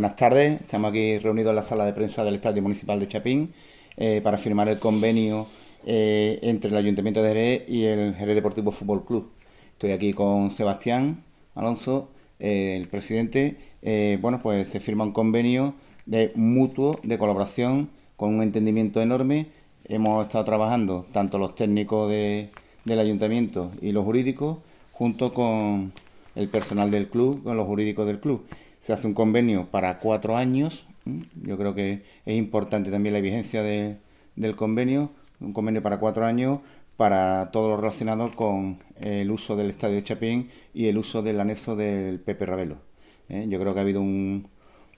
Buenas tardes, estamos aquí reunidos en la sala de prensa del Estadio Municipal de Chapín eh, para firmar el convenio eh, entre el Ayuntamiento de Jerez y el Jerez Deportivo Fútbol Club. Estoy aquí con Sebastián Alonso, eh, el presidente. bueno, pues se firma un convenio de mutuo, de colaboración, con un entendimiento enorme. Hemos estado trabajando tanto los técnicos del ayuntamiento y los jurídicos, junto con el personal del club, con los jurídicos del club se hace un convenio para cuatro años. Yo creo que es importante también la vigencia del convenio, un convenio para cuatro años para todo lo relacionado con el uso del Estadio Chapín y el uso del anexo del Pepe Ravelo. ¿eh? Yo creo que ha habido un,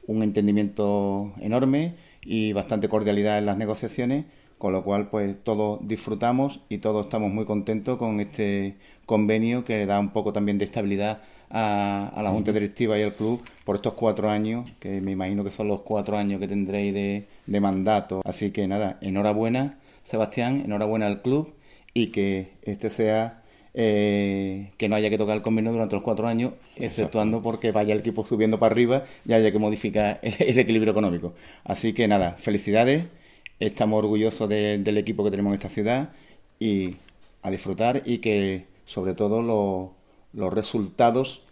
un entendimiento enorme y bastante cordialidad en las negociaciones con lo cual pues todos disfrutamos y todos estamos muy contentos con este convenio que da un poco también de estabilidad a, la Junta Directiva y al club por estos cuatro años, que me imagino que son los cuatro años que tendréis de, mandato. Así que nada, enhorabuena Sebastián, enhorabuena al club y que este sea eh, que no haya que tocar el convenio durante los cuatro años, exceptuando porque vaya el equipo subiendo para arriba y haya que modificar el, equilibrio económico. Así que nada, felicidades estamos orgullosos del equipo que tenemos en esta ciudad y a disfrutar y que sobre todo los resultados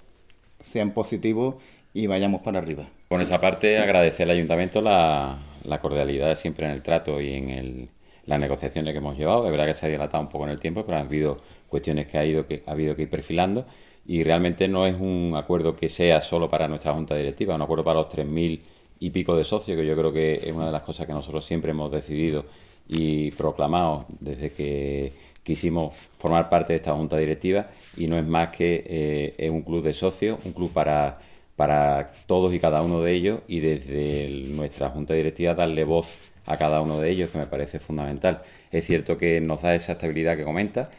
sean positivos y vayamos para arriba. Por esa parte, agradecer al ayuntamiento la, cordialidad siempre en el trato y en las negociaciones que hemos llevado. Es verdad que se ha dilatado un poco en el tiempo, pero ha habido cuestiones que ha, ido, que ha habido que ir perfilando y realmente no es un acuerdo que sea solo para nuestra junta directiva, es un acuerdo para los 3.000 y pico de socios, que yo creo que es una de las cosas que nosotros siempre hemos decidido y proclamado desde que quisimos formar parte de esta junta directiva y no es más que eh, es un club de socios, un club para, para todos y cada uno de ellos y desde nuestra junta directiva darle voz a cada uno de ellos que me parece fundamental. Es cierto que nos da esa estabilidad que comenta,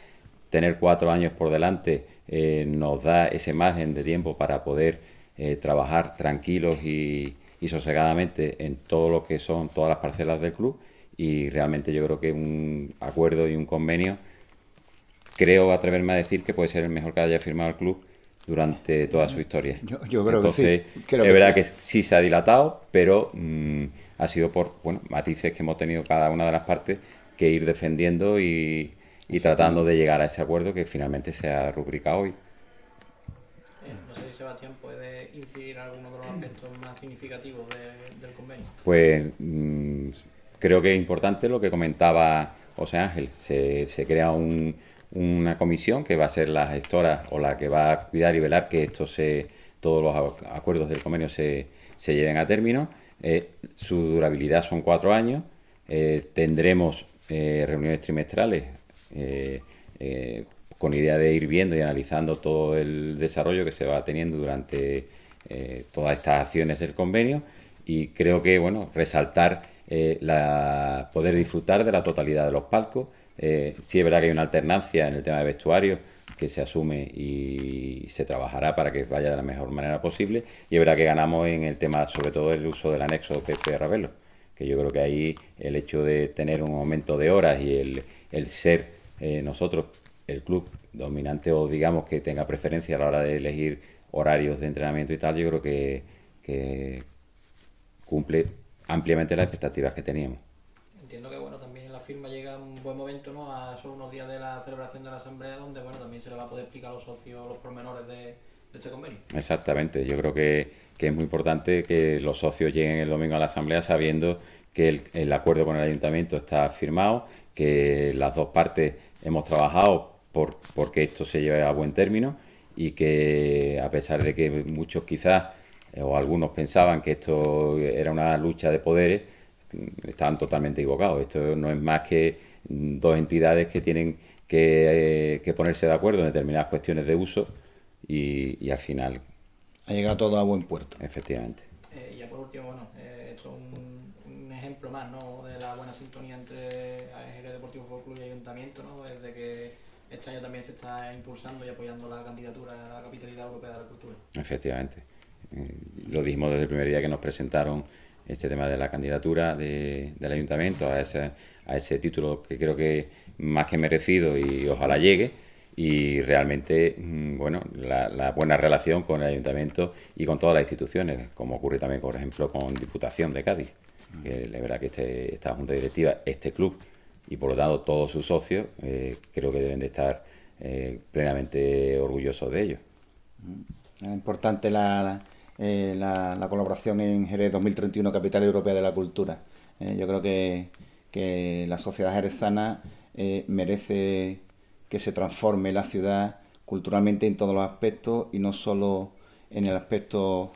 tener cuatro años por delante eh, nos da ese margen de tiempo para poder eh, trabajar tranquilos y, y sosegadamente en todo lo que son todas las parcelas del club y realmente yo creo que un acuerdo y un convenio creo atreverme a decir que puede ser el mejor que haya firmado el club durante toda su historia. Yo, creo que sí. Creo es verdad que sí se ha dilatado, pero mm, ha sido por bueno, matices que hemos tenido cada una de las partes que ir defendiendo y, y tratando de llegar a ese acuerdo que finalmente se ha rubricado hoy. Sebastián puede incidir en alguno de los aspectos más significativos del convenio? Pues mm, creo que es importante lo que comentaba José Ángel. Se, crea una comisión que va a ser la gestora o la que va a cuidar y velar que esto se, todos los acuerdos del convenio se, lleven a término. Eh, su durabilidad son cuatro años. Eh, tendremos eh, reuniones trimestrales con idea de ir viendo y analizando todo el desarrollo que se va teniendo durante eh, todas estas acciones del convenio y creo que bueno resaltar eh, la poder disfrutar de la totalidad de los palcos eh, sí es verdad que hay una alternancia en el tema de vestuario que se asume y se trabajará para que vaya de la mejor manera posible y es verdad que ganamos en el tema sobre todo el uso del anexo Pepe Ravelo que yo creo que ahí el hecho de tener un aumento de horas y el, ser eh, nosotros el club dominante o digamos que tenga preferencia a la hora de elegir horarios de entrenamiento y tal, yo creo que, cumple ampliamente las expectativas que teníamos. Entiendo que bueno, también la firma llega un buen momento, ¿no? A solo unos días de la celebración de la asamblea, donde bueno, también se le va a poder explicar a los socios los pormenores de, este convenio. Exactamente, yo creo que, es muy importante que los socios lleguen el domingo a la asamblea sabiendo que el, el acuerdo con el ayuntamiento está firmado, que las dos partes hemos trabajado por, porque esto se lleva a buen término y que a pesar de que muchos quizás eh, o algunos pensaban que esto era una lucha de poderes, estaban totalmente equivocados. Esto no es más que mm, dos entidades que tienen eh, que, ponerse de acuerdo en determinadas cuestiones de uso y, al final... Ha llegado todo a buen puerto. Efectivamente. Y eh, ya por último, bueno, esto es un, ejemplo más ¿no? de la buena sintonía entre el Deportivo Fútbol Club y Ayuntamiento, ¿no? desde que este año también se está impulsando y apoyando la candidatura a la Capitalidad Europea de la Cultura. Efectivamente. Eh, lo dijimos desde el primer día que nos presentaron este tema de la candidatura de, del ayuntamiento a ese, a ese título que creo que más que merecido y ojalá llegue y realmente mm, bueno la, buena relación con el ayuntamiento y con todas las instituciones como ocurre también por ejemplo con Diputación de Cádiz que es verdad que este, esta junta directiva este club y por lo tanto todos sus socios eh, creo que deben de estar eh, plenamente orgullosos de ello. Mm. Es importante eh, la, la, colaboración en Jerez 2031 Capital Europea de la Cultura. yo creo que, que, la sociedad jerezana merece que se transforme la ciudad culturalmente en todos los aspectos y no solo en el aspecto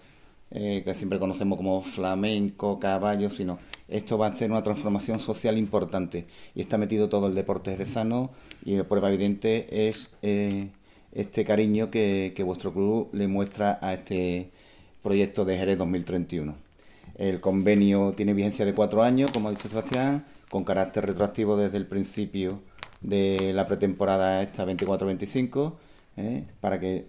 eh, que siempre conocemos como flamenco, caballo, sino esto va a ser una transformación social importante y está metido todo el deporte jerezano y la prueba evidente es eh, este cariño que, vuestro club le muestra a este proyecto de Jerez 2031. El convenio tiene vigencia de cuatro años, como ha dicho Sebastián, con carácter retroactivo desde el principio de la pretemporada esta 24-25, eh, para que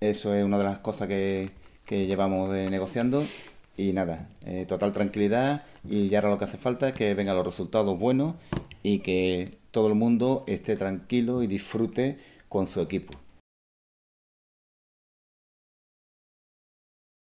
eso es una de las cosas que que llevamos de negociando. Y nada, eh, total tranquilidad y ya ahora lo que hace falta es que vengan los resultados buenos y que todo el mundo esté tranquilo y disfrute con su equipo.